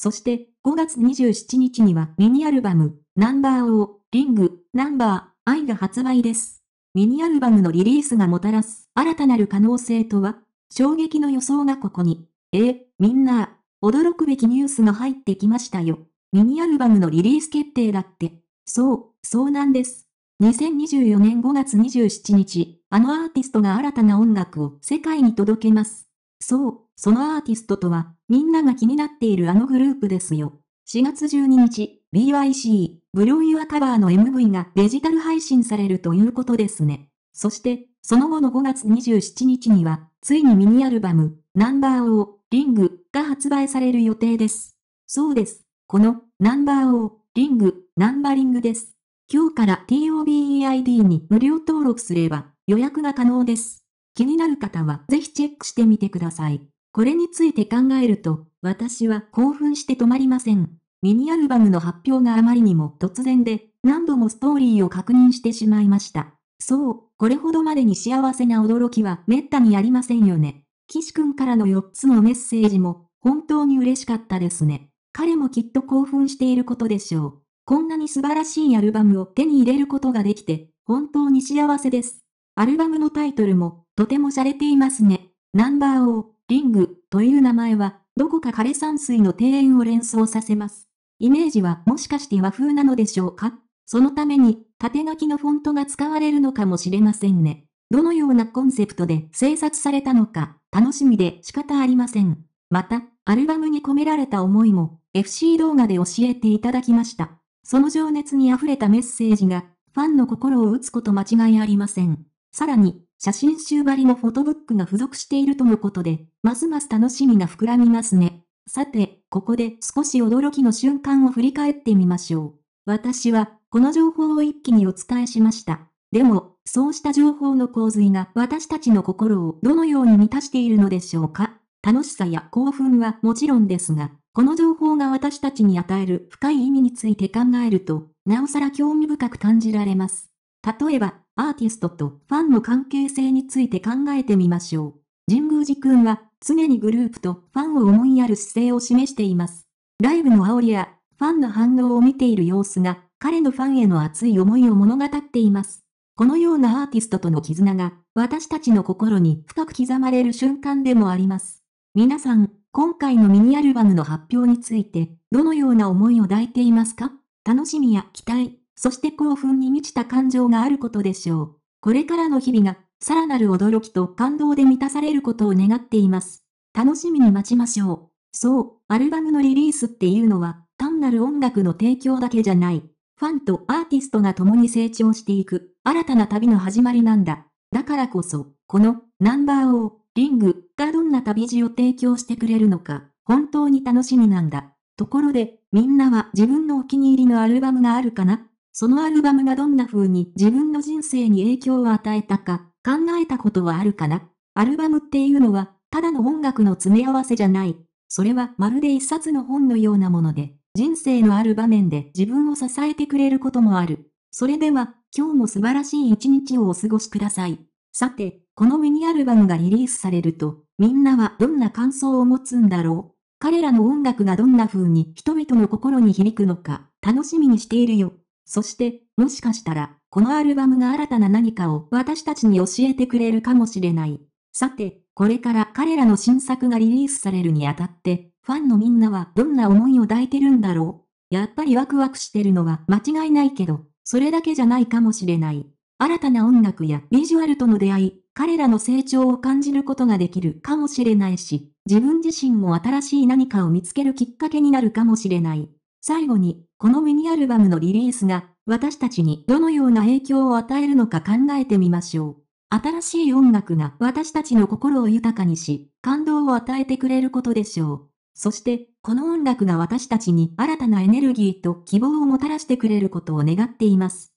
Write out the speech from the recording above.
そして5月27日にはミニアルバム、ナンバーオーリング、ナンバー、アイが発売です。ミニアルバムのリリースがもたらす新たなる可能性とは、衝撃の予想がここに。えー、みんな、驚くべきニュースが入ってきましたよ。ミニアルバムのリリース決定だって。そう、そうなんです。2024年5月27日、あのアーティストが新たな音楽を世界に届けます。そう、そのアーティストとは、みんなが気になっているあのグループですよ。4月12日、BYC、ブロイユアカバーの MV がデジタル配信されるということですね。そして、その後の5月27日には、ついにミニアルバム、ナンバーオー、リングが発売される予定です。そうです。この、ナンバーオー、リング、ナンバリングです。今日から TOBEID に無料登録すれば予約が可能です。気になる方はぜひチェックしてみてください。これについて考えると、私は興奮して止まりません。ミニアルバムの発表があまりにも突然で、何度もストーリーを確認してしまいました。そう、これほどまでに幸せな驚きは滅多にありませんよね。岸君からの4つのメッセージも、本当に嬉しかったですね。彼もきっと興奮していることでしょう。こんなに素晴らしいアルバムを手に入れることができて、本当に幸せです。アルバムのタイトルも、とても洒落ていますね。ナンバーオー。リングという名前は、どこか枯山水の庭園を連想させます。イメージはもしかして和風なのでしょうかそのために、縦書きのフォントが使われるのかもしれませんね。どのようなコンセプトで制作されたのか、楽しみで仕方ありません。また、アルバムに込められた思いも、FC 動画で教えていただきました。その情熱に溢れたメッセージが、ファンの心を打つこと間違いありません。さらに、写真集張りのフォトブックが付属しているとのことで、ますます楽しみが膨らみますね。さて、ここで少し驚きの瞬間を振り返ってみましょう。私は、この情報を一気にお伝えしました。でも、そうした情報の洪水が私たちの心をどのように満たしているのでしょうか楽しさや興奮はもちろんですが、この情報が私たちに与える深い意味について考えると、なおさら興味深く感じられます。例えば、アーティストとファンの関係性について考えてみましょう。神宮寺くんは、常にグループとファンを思いやる姿勢を示しています。ライブの煽りや、ファンの反応を見ている様子が、彼のファンへの熱い思いを物語っています。このようなアーティストとの絆が、私たちの心に深く刻まれる瞬間でもあります。皆さん、今回のミニアルバムの発表について、どのような思いを抱いていますか楽しみや期待。そして興奮に満ちた感情があることでしょう。これからの日々が、さらなる驚きと感動で満たされることを願っています。楽しみに待ちましょう。そう、アルバムのリリースっていうのは、単なる音楽の提供だけじゃない。ファンとアーティストが共に成長していく、新たな旅の始まりなんだ。だからこそ、この、ナンバーオー、リングがどんな旅路を提供してくれるのか、本当に楽しみなんだ。ところで、みんなは自分のお気に入りのアルバムがあるかなそのアルバムがどんな風に自分の人生に影響を与えたか、考えたことはあるかなアルバムっていうのは、ただの音楽の詰め合わせじゃない。それはまるで一冊の本のようなもので、人生のある場面で自分を支えてくれることもある。それでは、今日も素晴らしい一日をお過ごしください。さて、このミニアルバムがリリースされると、みんなはどんな感想を持つんだろう。彼らの音楽がどんな風に人々の心に響くのか、楽しみにしているよ。そして、もしかしたら、このアルバムが新たな何かを私たちに教えてくれるかもしれない。さて、これから彼らの新作がリリースされるにあたって、ファンのみんなはどんな思いを抱いてるんだろう。やっぱりワクワクしてるのは間違いないけど、それだけじゃないかもしれない。新たな音楽やビジュアルとの出会い、彼らの成長を感じることができるかもしれないし、自分自身も新しい何かを見つけるきっかけになるかもしれない。最後に、このミニアルバムのリリースが、私たちにどのような影響を与えるのか考えてみましょう。新しい音楽が私たちの心を豊かにし、感動を与えてくれることでしょう。そして、この音楽が私たちに新たなエネルギーと希望をもたらしてくれることを願っています。